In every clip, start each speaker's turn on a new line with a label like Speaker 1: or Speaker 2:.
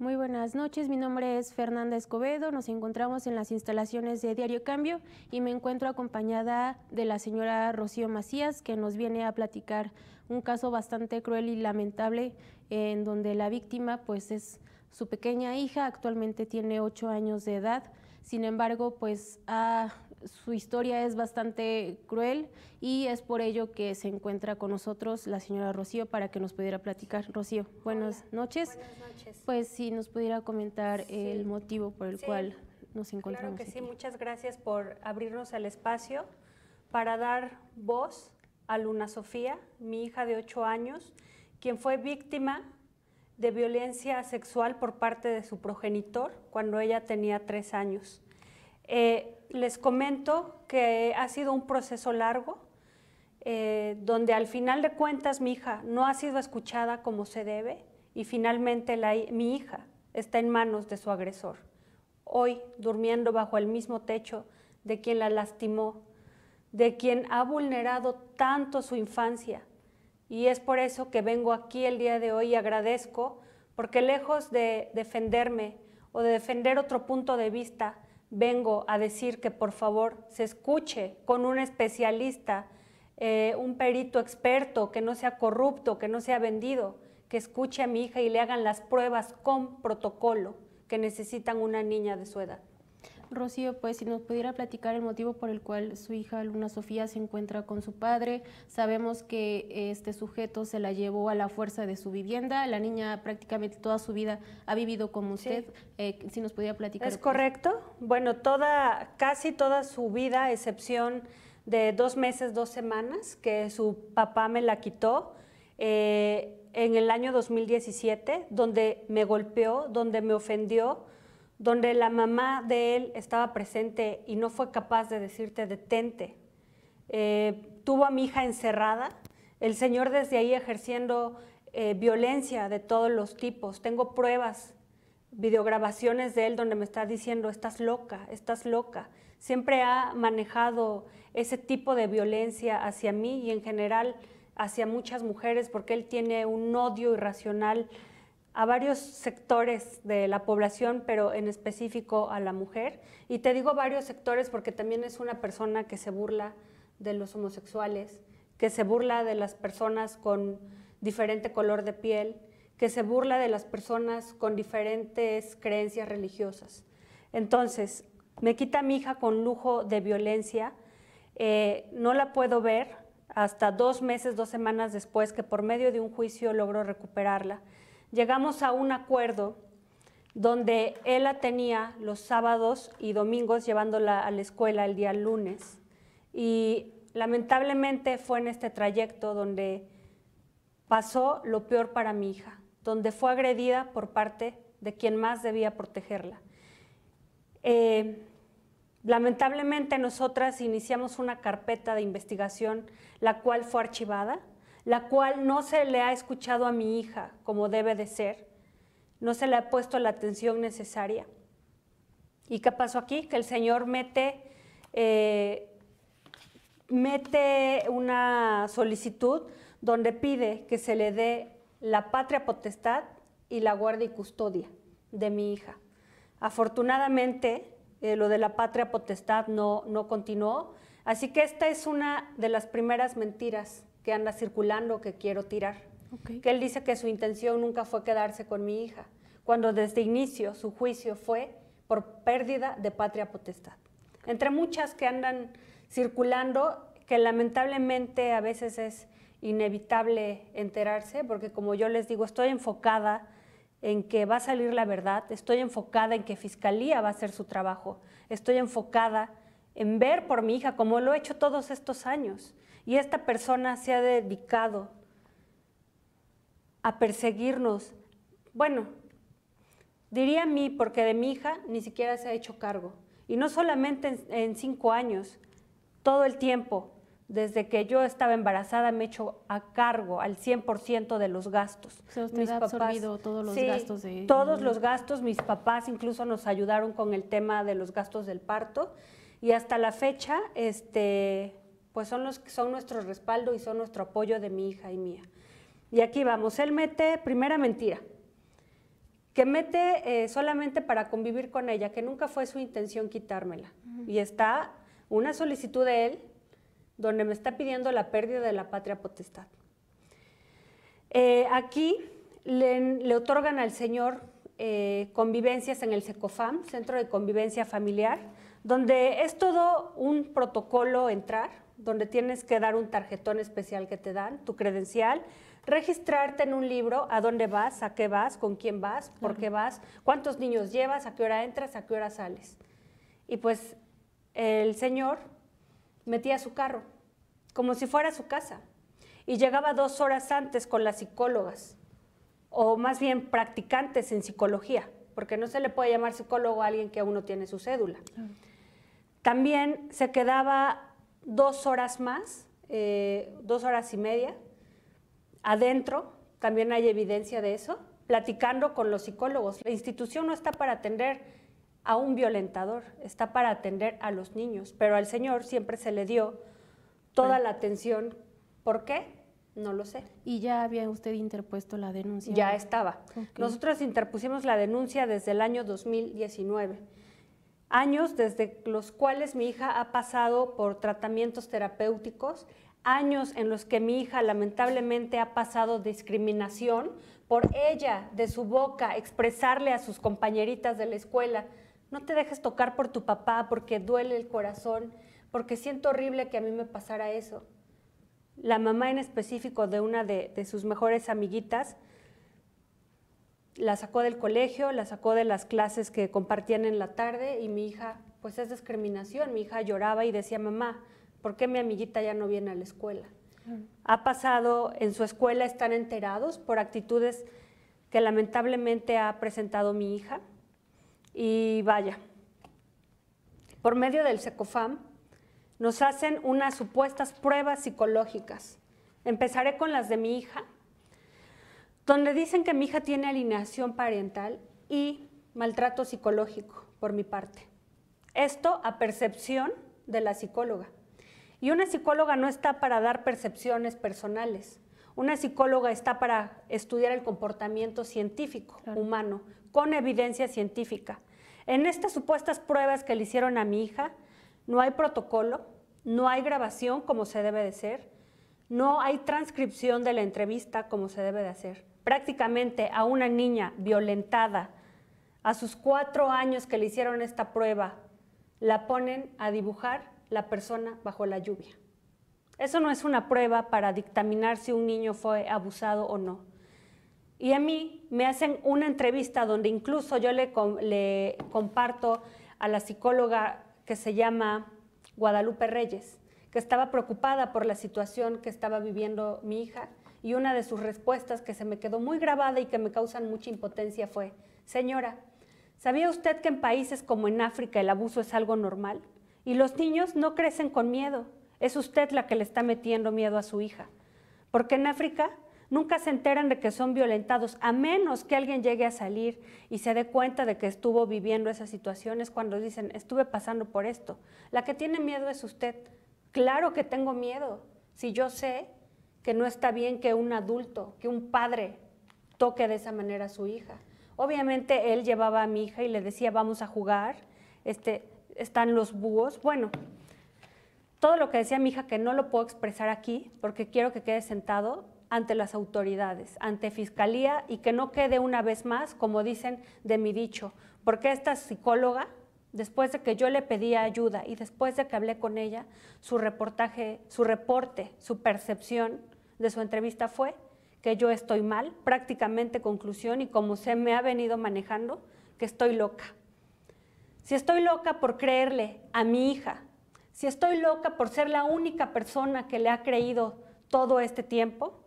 Speaker 1: Muy buenas noches, mi nombre es Fernanda Escobedo, nos encontramos en las instalaciones de Diario Cambio y me encuentro acompañada de la señora Rocío Macías que nos viene a platicar un caso bastante cruel y lamentable en donde la víctima pues es su pequeña hija, actualmente tiene ocho años de edad, sin embargo pues ha su historia es bastante cruel y es por ello que se encuentra con nosotros la señora Rocío para que nos pudiera platicar. Rocío, buenas noches. Buenas noches. Pues si nos pudiera comentar el motivo por el cual nos encontramos. Claro que sí,
Speaker 2: muchas gracias por abrirnos el espacio para dar voz a Luna Sofía, mi hija de 8 años, quien fue víctima de violencia sexual por parte de su progenitor cuando ella tenía 3 años. Eh, les comento que ha sido un proceso largo, eh, donde al final de cuentas mi hija no ha sido escuchada como se debe y finalmente mi hija está en manos de su agresor, hoy durmiendo bajo el mismo techo de quien la lastimó, de quien ha vulnerado tanto su infancia. Y es por eso que vengo aquí el día de hoy y agradezco, porque lejos de defenderme o de defender otro punto de vista, vengo a decir que por favor se escuche con un especialista, eh, un perito experto, que no sea corrupto, que no sea vendido, que escuche a mi hija y le hagan las pruebas con protocolo que necesitan una niña de su edad.
Speaker 1: Rocío, pues si nos pudiera platicar el motivo por el cual su hija Luna Sofía se encuentra con su padre. Sabemos que este sujeto se la llevó a la fuerza de su vivienda. La niña prácticamente toda su vida ha vivido como usted. Eh, si nos pudiera platicar. Es pues.
Speaker 2: correcto. Bueno, toda, casi toda su vida, a excepción de dos meses, dos semanas, que su papá me la quitó. Eh, en el año 2017, donde me golpeó, donde me ofendió, donde la mamá de él estaba presente y no fue capaz de decirte detente. Eh, tuvo a mi hija encerrada, el señor desde ahí ejerciendo eh, violencia de todos los tipos. Tengo pruebas, videograbaciones de él donde me está diciendo, estás loca, estás loca. Siempre ha manejado ese tipo de violencia hacia mí y en general hacia muchas mujeres porque él tiene un odio irracional a varios sectores de la población, pero en específico a la mujer. Y te digo varios sectores porque también es una persona que se burla de los homosexuales, que se burla de las personas con diferente color de piel, que se burla de las personas con diferentes creencias religiosas. Entonces, me quita a mi hija con lujo de violencia, eh, no la puedo ver hasta dos meses, dos semanas después que por medio de un juicio logro recuperarla llegamos a un acuerdo donde él la tenía los sábados y domingos llevándola a la escuela el día lunes. Y lamentablemente fue en este trayecto donde pasó lo peor para mi hija, donde fue agredida por parte de quien más debía protegerla. Eh, lamentablemente nosotras iniciamos una carpeta de investigación, la cual fue archivada la cual no se le ha escuchado a mi hija como debe de ser, no se le ha puesto la atención necesaria. ¿Y qué pasó aquí? Que el Señor mete, eh, mete una solicitud donde pide que se le dé la patria potestad y la guardia y custodia de mi hija. Afortunadamente, eh, lo de la patria potestad no, no continuó, así que esta es una de las primeras mentiras que anda circulando que quiero tirar. Que él dice que su intención nunca fue quedarse con mi hija, cuando desde inicio su juicio fue por pérdida de patria potestad. Entre muchas que andan circulando, que lamentablemente a veces es inevitable enterarse, porque como yo les digo, estoy enfocada en que va a salir la verdad, estoy enfocada en que Fiscalía va a hacer su trabajo, estoy enfocada en ver por mi hija, como lo he hecho todos estos años y esta persona se ha dedicado a perseguirnos. Bueno, diría a mí, porque de mi hija ni siquiera se ha hecho cargo. Y no solamente en, cinco años, todo el tiempo, desde que yo estaba embarazada, me he hecho a cargo al 100% de los gastos. usted papás, todos los gastos de... Todos los gastos, mis papás incluso nos ayudaron con el tema de los gastos del parto. Y hasta la fecha, este, pues son, los, son nuestro respaldo y son nuestro apoyo de mi hija y mía. Y aquí vamos, él mete primera mentira, que mete eh, solamente para convivir con ella, que nunca fue su intención quitármela. Y está una solicitud de él donde me está pidiendo la pérdida de la patria potestad. Eh, aquí le, otorgan al señor eh, convivencias en el SECOFAM, Centro de Convivencia Familiar, donde es todo un protocolo entrar, donde tienes que dar un tarjetón especial que te dan, tu credencial, registrarte en un libro, a dónde vas, a qué vas, con quién vas, por qué vas, cuántos niños llevas, a qué hora entras, a qué hora sales. Y pues el señor metía su carro, como si fuera su casa, y llegaba dos horas antes con las psicólogas, o más bien practicantes en psicología, porque no se le puede llamar psicólogo a alguien que aún no tiene su cédula. También se quedaba dos horas más, eh, dos horas y media, adentro, también hay evidencia de eso, platicando con los psicólogos. La institución no está para atender a un violentador, está para atender a los niños, pero al señor siempre se le dio toda la atención. ¿Por qué? No lo sé.
Speaker 1: ¿Y ya había usted interpuesto la denuncia? Ya estaba. Nosotros interpusimos
Speaker 2: la denuncia desde el año 2019 años desde los cuales mi hija ha pasado por tratamientos terapéuticos, años en los que mi hija lamentablemente ha pasado discriminación por ella, de su boca, expresarle a sus compañeritas de la escuela, no te dejes tocar por tu papá porque duele el corazón, porque siento horrible que a mí me pasara eso. La mamá en específico de una de, de sus mejores amiguitas la sacó del colegio, la sacó de las clases que compartían en la tarde y mi hija, pues es discriminación, mi hija lloraba y decía, mamá, ¿por qué mi amiguita ya no viene a la escuela? Ha pasado, en su escuela están enterados por actitudes que lamentablemente ha presentado mi hija y vaya, por medio del SECOFAM nos hacen unas supuestas pruebas psicológicas. Empezaré con las de mi hija, donde dicen que mi hija tiene alineación parental y maltrato psicológico por mi parte. Esto a percepción de la psicóloga. Y una psicóloga no está para dar percepciones personales. Una psicóloga está para estudiar el comportamiento científico humano con evidencia científica. En estas supuestas pruebas que le hicieron a mi hija, no hay protocolo, no hay grabación como se debe de ser, no hay transcripción de la entrevista como se debe de hacer prácticamente a una niña violentada, a sus cuatro años que le hicieron esta prueba, la ponen a dibujar la persona bajo la lluvia. Eso no es una prueba para dictaminar si un niño fue abusado o no. Y a mí me hacen una entrevista donde incluso yo le, comparto a la psicóloga que se llama Guadalupe Reyes, que estaba preocupada por la situación que estaba viviendo mi hija y una de sus respuestas que se me quedó muy grabada y que me causan mucha impotencia fue, señora, ¿sabía usted que en países como en África el abuso es algo normal? Y los niños no crecen con miedo, es usted la que le está metiendo miedo a su hija. Porque en África nunca se enteran de que son violentados, a menos que alguien llegue a salir y se dé cuenta de que estuvo viviendo esas situaciones cuando dicen, estuve pasando por esto. La que tiene miedo es usted. Claro que tengo miedo, si yo sé que no está bien que un adulto, que un padre toque de esa manera a su hija. Obviamente él llevaba a mi hija y le decía, vamos a jugar, este, están los búhos. Bueno, todo lo que decía mi hija que no lo puedo expresar aquí porque quiero que quede sentado ante las autoridades, ante fiscalía y que no quede una vez más, como dicen de mi dicho, porque esta psicóloga Después de que yo le pedía ayuda y después de que hablé con ella, su reportaje, su reporte, su percepción de su entrevista fue que yo estoy mal, prácticamente conclusión, y como se me ha venido manejando, que estoy loca. Si estoy loca por creerle a mi hija, si estoy loca por ser la única persona que le ha creído todo este tiempo,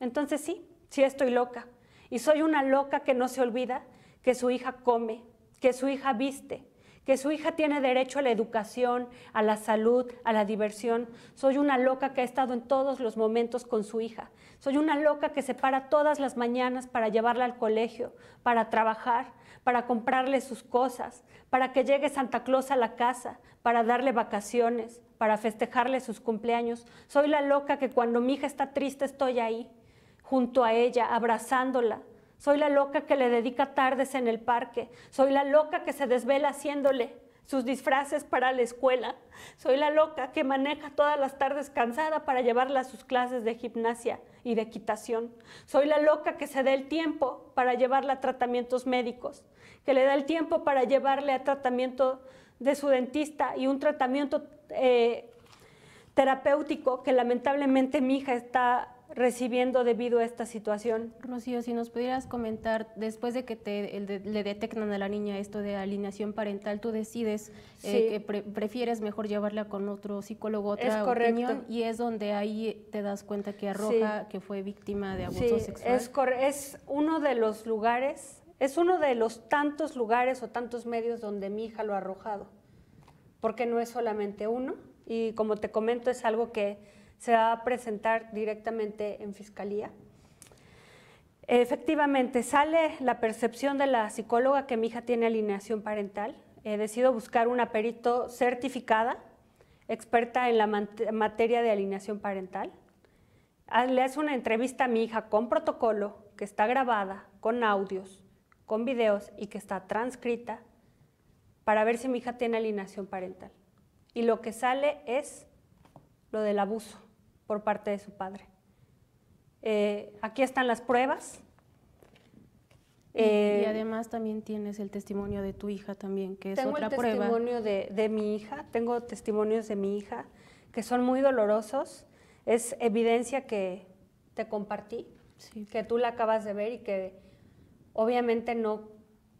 Speaker 2: entonces sí, sí estoy loca. Y soy una loca que no se olvida que su hija come, que su hija viste, que su hija tiene derecho a la educación, a la salud, a la diversión. Soy una loca que ha estado en todos los momentos con su hija. Soy una loca que se para todas las mañanas para llevarla al colegio, para trabajar, para comprarle sus cosas, para que llegue Santa Claus a la casa, para darle vacaciones, para festejarle sus cumpleaños. Soy la loca que cuando mi hija está triste estoy ahí, junto a ella, abrazándola, soy la loca que le dedica tardes en el parque. Soy la loca que se desvela haciéndole sus disfraces para la escuela. Soy la loca que maneja todas las tardes cansada para llevarla a sus clases de gimnasia y de equitación. Soy la loca que se da el tiempo para llevarla a tratamientos médicos, que le da el tiempo para llevarle a tratamiento de su dentista y un tratamiento eh, terapéutico que lamentablemente mi hija está
Speaker 1: recibiendo debido a esta situación. Rocío, si nos pudieras comentar, después de que te, le detectan a la niña esto de alineación parental, tú decides eh, que prefieres mejor llevarla con otro psicólogo, otra opinión, y es donde ahí te das cuenta que arroja que fue víctima de abuso sexual.
Speaker 2: Es, es uno de los lugares, es uno de los tantos lugares o tantos medios donde mi hija lo ha arrojado, porque no es solamente uno, y como te comento, es algo que se va a presentar directamente en fiscalía. Efectivamente, sale la percepción de la psicóloga que mi hija tiene alineación parental. He eh, decidido buscar una perito certificada, experta en la materia de alineación parental. Ah, le hace una entrevista a mi hija con protocolo, que está grabada, con audios, con videos y que está transcrita para ver si mi hija tiene alineación parental. Y lo que sale es lo del abuso por parte de su padre. Eh, aquí están las pruebas.
Speaker 1: y, eh, además también tienes el testimonio de tu hija también, que es otra prueba. Tengo el testimonio
Speaker 2: de, mi hija, tengo testimonios de mi hija que son muy dolorosos. Es evidencia que te compartí, que tú la acabas de ver y que obviamente no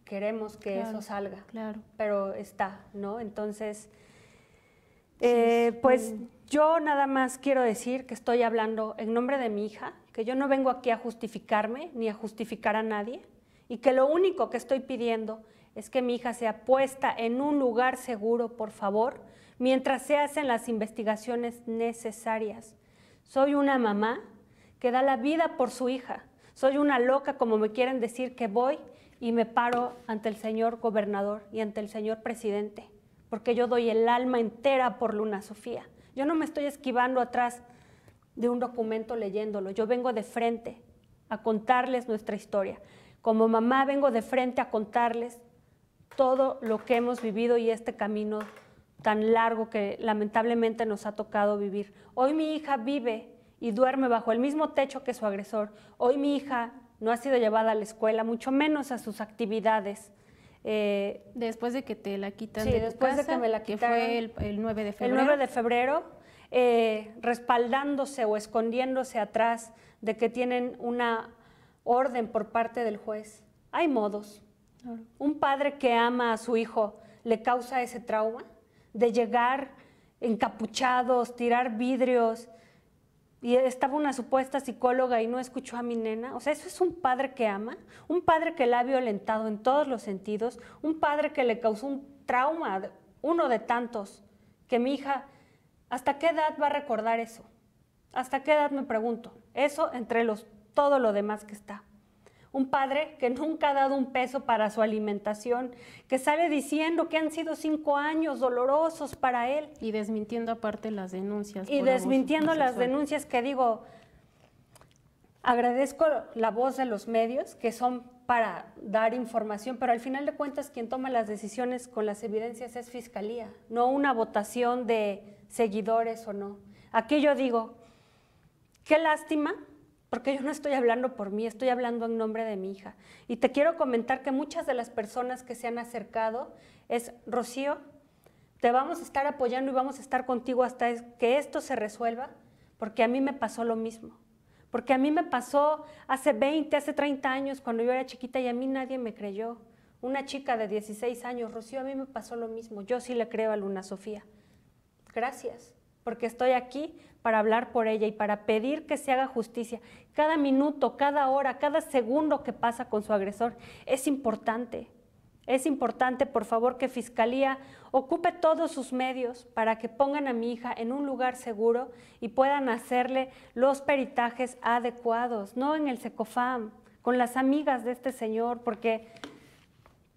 Speaker 2: queremos que eso salga. Claro. Pero está, ¿no? Entonces, eh, pues... Yo nada más quiero decir que estoy hablando en nombre de mi hija, que yo no vengo aquí a justificarme ni a justificar a nadie y que lo único que estoy pidiendo es que mi hija sea puesta en un lugar seguro, por favor, mientras se hacen las investigaciones necesarias. Soy una mamá que da la vida por su hija. Soy una loca, como me quieren decir que voy y me paro ante el señor gobernador y ante el señor presidente, porque yo doy el alma entera por Luna Sofía. Yo no me estoy esquivando atrás de un documento leyéndolo, yo vengo de frente a contarles nuestra historia. Como mamá vengo de frente a contarles todo lo que hemos vivido y este camino tan largo que lamentablemente nos ha tocado vivir. Hoy mi hija vive y duerme bajo el mismo techo que su agresor. Hoy mi hija no ha sido llevada a la escuela, mucho menos a sus actividades. Eh, después de que te la quitan. Sí, después de que me la fue
Speaker 1: el, 9 de febrero. El eh, 9
Speaker 2: de febrero, respaldándose o escondiéndose atrás de que tienen una orden por parte del juez. Hay modos. Un padre que ama a su hijo le causa ese trauma de llegar encapuchados, tirar vidrios, y estaba una supuesta psicóloga y no escuchó a mi nena. O sea, eso es un padre que ama, un padre que la ha violentado en todos los sentidos, un padre que le causó un trauma, uno de tantos, que mi hija, ¿hasta qué edad va a recordar eso? ¿Hasta qué edad me pregunto? Eso entre los, todo lo demás que está un padre que nunca ha dado un peso para su alimentación, que sale diciendo que han sido cinco años dolorosos para él. Y desmintiendo aparte las denuncias. Y desmintiendo las denuncias que digo, agradezco la voz de los medios, que son para dar información, pero al final de cuentas quien toma las decisiones con las evidencias es Fiscalía, no una votación de seguidores o no. Aquí yo digo, qué lástima porque yo no estoy hablando por mí, estoy hablando en nombre de mi hija. Y te quiero comentar que muchas de las personas que se han acercado es, Rocío, te vamos a estar apoyando y vamos a estar contigo hasta que esto se resuelva, porque a mí me pasó lo mismo. Porque a mí me pasó hace 20, hace 30 años, cuando yo era chiquita y a mí nadie me creyó. Una chica de 16 años, Rocío, a mí me pasó lo mismo. Yo sí le creo a Luna Sofía. Gracias porque estoy aquí para hablar por ella y para pedir que se haga justicia. Cada minuto, cada hora, cada segundo que pasa con su agresor es importante. Es importante, por favor, que Fiscalía ocupe todos sus medios para que pongan a mi hija en un lugar seguro y puedan hacerle los peritajes adecuados, no en el SECOFAM, con las amigas de este señor, porque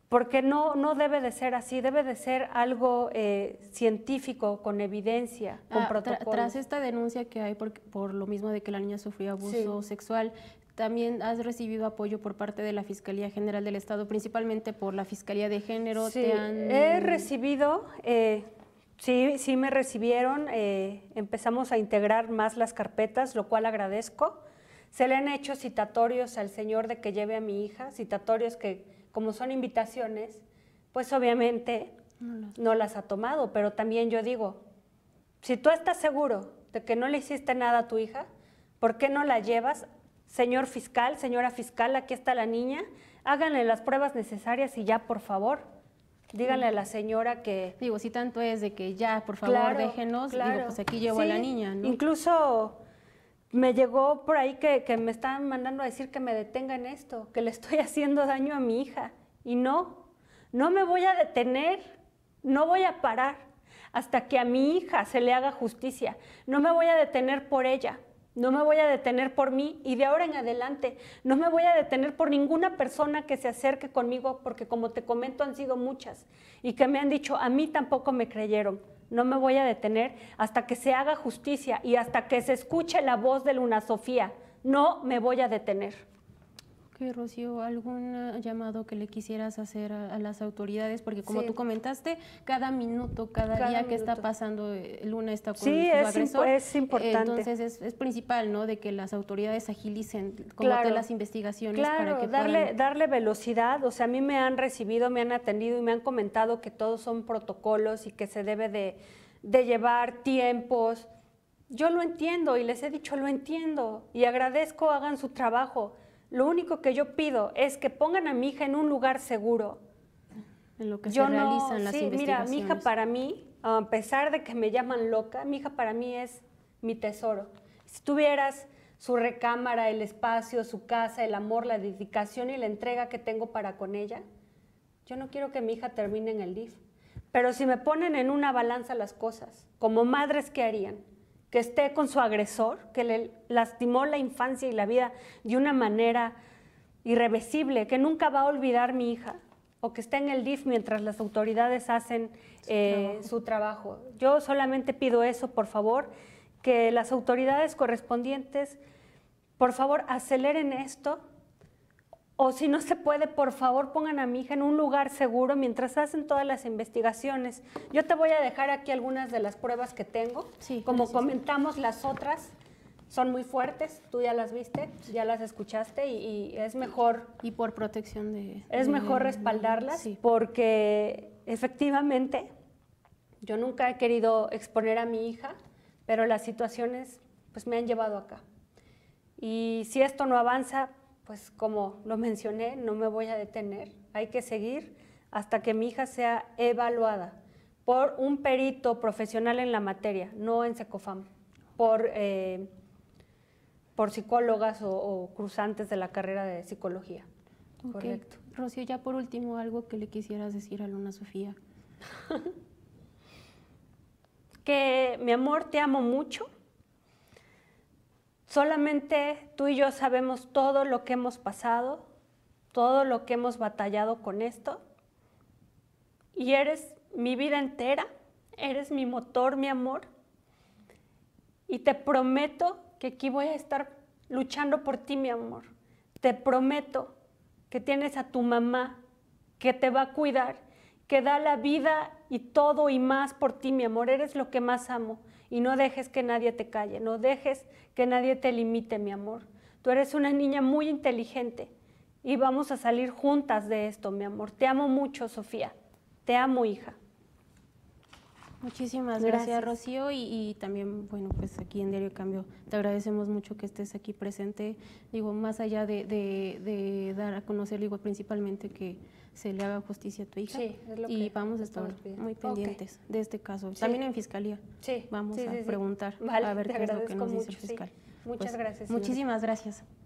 Speaker 2: porque no, no debe de ser así, debe de ser algo eh, científico, con evidencia, ah, con protocolo. tras esta
Speaker 1: denuncia que hay por, lo mismo de que la niña sufrió abuso sexual, también has recibido apoyo por parte de la Fiscalía General del Estado, principalmente por la Fiscalía de Género. he
Speaker 2: recibido, eh, sí, sí me recibieron, eh, empezamos a integrar más las carpetas, lo cual agradezco. Se le han hecho citatorios al señor de que lleve a mi hija, citatorios que como son invitaciones, pues obviamente no, las ha tomado, pero también yo digo, si tú estás seguro de que no le hiciste nada a tu hija, ¿por qué no la llevas? Señor fiscal, señora fiscal, aquí está la niña, háganle las pruebas necesarias y ya, por favor. Díganle a la
Speaker 1: señora que... Digo, si tanto es de que ya, por
Speaker 2: favor, déjenos, Digo, pues aquí llevo a la niña, ¿no? Incluso me llegó por ahí que, me estaban mandando a decir que me detenga en esto, que le estoy haciendo daño a mi hija. Y no, no me voy a detener, no voy a parar hasta que a mi hija se le haga justicia. No me voy a detener por ella, no me voy a detener por mí y de ahora en adelante no me voy a detener por ninguna persona que se acerque conmigo porque como te comento han sido muchas y que me han dicho, a mí tampoco me creyeron no me voy a detener hasta que se haga justicia y hasta que se escuche la voz de Luna Sofía. No me voy a detener.
Speaker 1: Rocío, algún llamado que le quisieras hacer a, las autoridades, porque como tú comentaste, cada minuto, cada, día que está pasando, eh, Luna está con sí, su es es importante. Entonces es, principal, ¿no? De que las autoridades agilicen como las investigaciones claro, para que darle, darle velocidad. O sea, a mí me
Speaker 2: han recibido, me han atendido y me han comentado que todos son protocolos y que se debe de, de llevar tiempos. Yo lo entiendo y les he dicho, lo entiendo y agradezco, hagan su trabajo lo único que yo pido es que pongan a mi hija en un lugar
Speaker 1: seguro. En lo que yo se no, realizan las Mira, mi hija
Speaker 2: para mí, a pesar de que me llaman loca, mi hija para mí es mi tesoro. Si tuvieras su recámara, el espacio, su casa, el amor, la dedicación y la entrega que tengo para con ella, yo no quiero que mi hija termine en el DIF. Pero si me ponen en una balanza las cosas, como madres, ¿qué harían? que esté con su agresor, que le lastimó la infancia y la vida de una manera irreversible, que nunca va a olvidar mi hija, o que esté en el DIF mientras las autoridades hacen su, eh, su trabajo. Yo solamente pido eso, por favor, que las autoridades correspondientes, por favor, aceleren esto o si no se puede, por favor pongan a mi hija en un lugar seguro mientras hacen todas las investigaciones. Yo te voy a dejar aquí algunas de las pruebas que tengo. Como comentamos, las otras son muy fuertes, tú ya las viste, ya las escuchaste y, es mejor... Y por protección de... Es mejor respaldarlas porque efectivamente yo nunca he querido exponer a mi hija, pero las situaciones pues me han llevado acá. Y si esto no avanza, pues como lo mencioné, no me voy a detener. Hay que seguir hasta que mi hija sea evaluada por un perito profesional en la materia, no en SECOFAM, por, eh, por psicólogas o, cruzantes de la carrera de psicología.
Speaker 1: Correcto. Rocío, ya por último, algo que le quisieras decir a Luna Sofía. que mi amor, te amo mucho Solamente
Speaker 2: tú y yo sabemos todo lo que hemos pasado, todo lo que hemos batallado con esto. Y eres mi vida entera, eres mi motor, mi amor. Y te prometo que aquí voy a estar luchando por ti, mi amor. Te prometo que tienes a tu mamá que te va a cuidar, que da la vida y todo y más por ti, mi amor. Eres lo que más amo y no dejes que nadie te calle, no dejes que nadie te limite, mi amor. Tú eres una niña muy inteligente y vamos a salir juntas de esto, mi amor. Te amo mucho, Sofía. Te amo, hija.
Speaker 1: Muchísimas gracias, Rocío, y, también, bueno, pues aquí en Diario Cambio te agradecemos mucho que estés aquí presente, digo, más allá de, de dar a conocer, digo, principalmente que se le haga justicia a tu hija. y vamos a estar muy pendientes de este caso. También en fiscalía. Vamos a preguntar a ver qué es lo que nos dice el fiscal. Muchas pues, gracias. Muchísimas gracias.